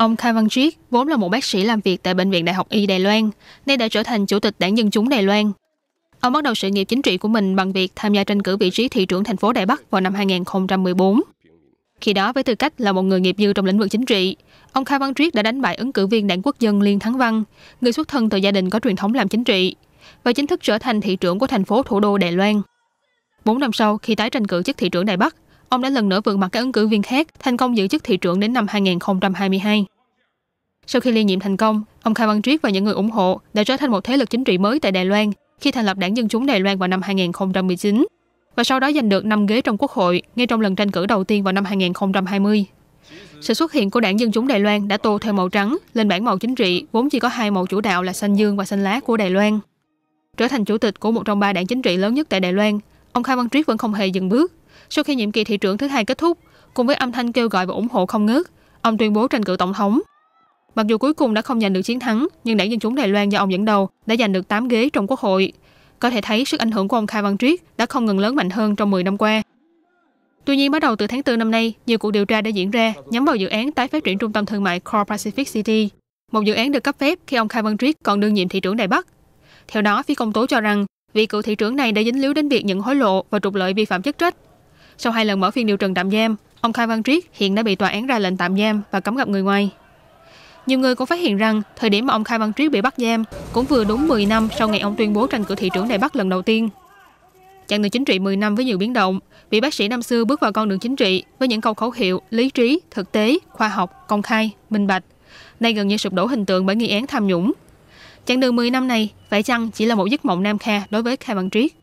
Ông Khai Văn Triết vốn là một bác sĩ làm việc tại Bệnh viện Đại học Y Đài Loan, nay đã trở thành Chủ tịch Đảng Dân Chúng Đài Loan. Ông bắt đầu sự nghiệp chính trị của mình bằng việc tham gia tranh cử vị trí thị trưởng thành phố Đài Bắc vào năm 2014. Khi đó, với tư cách là một người nghiệp dư trong lĩnh vực chính trị, ông Khai Văn Triết đã đánh bại ứng cử viên đảng quốc dân Liên Thắng Văn, người xuất thân từ gia đình có truyền thống làm chính trị, và chính thức trở thành thị trưởng của thành phố thủ đô Đài Loan. Bốn năm sau, khi tái tranh cử chức thị trưởng Đài Bắc, ông đã lần nữa vượt mặt các ứng cử viên khác, thành công giữ chức thị trưởng đến năm 2022. Sau khi liên nhiệm thành công, ông Khai Văn Triết và những người ủng hộ đã trở thành một thế lực chính trị mới tại Đài Loan khi thành lập Đảng Dân Chúng Đài Loan vào năm 2019 và sau đó giành được 5 ghế trong Quốc hội ngay trong lần tranh cử đầu tiên vào năm 2020. Sự xuất hiện của Đảng Dân Chúng Đài Loan đã tô thêm màu trắng lên bản màu chính trị vốn chỉ có hai màu chủ đạo là xanh dương và xanh lá của Đài Loan. Trở thành chủ tịch của một trong ba đảng chính trị lớn nhất tại Đài Loan, ông Khai Văn Triết vẫn không hề dừng bước. Sau khi nhiệm kỳ thị trưởng thứ hai kết thúc, cùng với âm thanh kêu gọi và ủng hộ không ngớt, ông tuyên bố tranh cử tổng thống. Mặc dù cuối cùng đã không giành được chiến thắng, nhưng đảng Dân Chúng Đài Loan do ông dẫn đầu đã giành được 8 ghế trong Quốc hội. Có thể thấy sức ảnh hưởng của ông Khai Văn Triết đã không ngừng lớn mạnh hơn trong 10 năm qua. Tuy nhiên, bắt đầu từ tháng 4 năm nay, nhiều cuộc điều tra đã diễn ra nhắm vào dự án tái phát triển trung tâm thương mại Core Pacific City, một dự án được cấp phép khi ông Khai Văn Triết còn đương nhiệm thị trưởng Đài Bắc. Theo đó, phía công tố cho rằng vị cựu thị trưởng này đã dính líu đến việc nhận hối lộ và trục lợi vi phạm chức trách. Sau hai lần mở phiên điều trần tạm giam, ông Khai Văn Triết hiện đã bị tòa án ra lệnh tạm giam và cấm gặp người ngoài. Nhiều người cũng phát hiện rằng thời điểm mà ông Khai Văn Triết bị bắt giam cũng vừa đúng 10 năm sau ngày ông tuyên bố tranh cử thị trưởng Đài Bắc lần đầu tiên. Chặng đường chính trị 10 năm với nhiều biến động, vị bác sĩ năm xưa bước vào con đường chính trị với những câu khẩu hiệu lý trí, thực tế, khoa học, công khai, minh bạch. Nay gần như sụp đổ hình tượng bởi nghi án tham nhũng. Chặng đường 10 năm này phải chăng chỉ là một giấc mộng nam kha đối với Khai Văn Triết?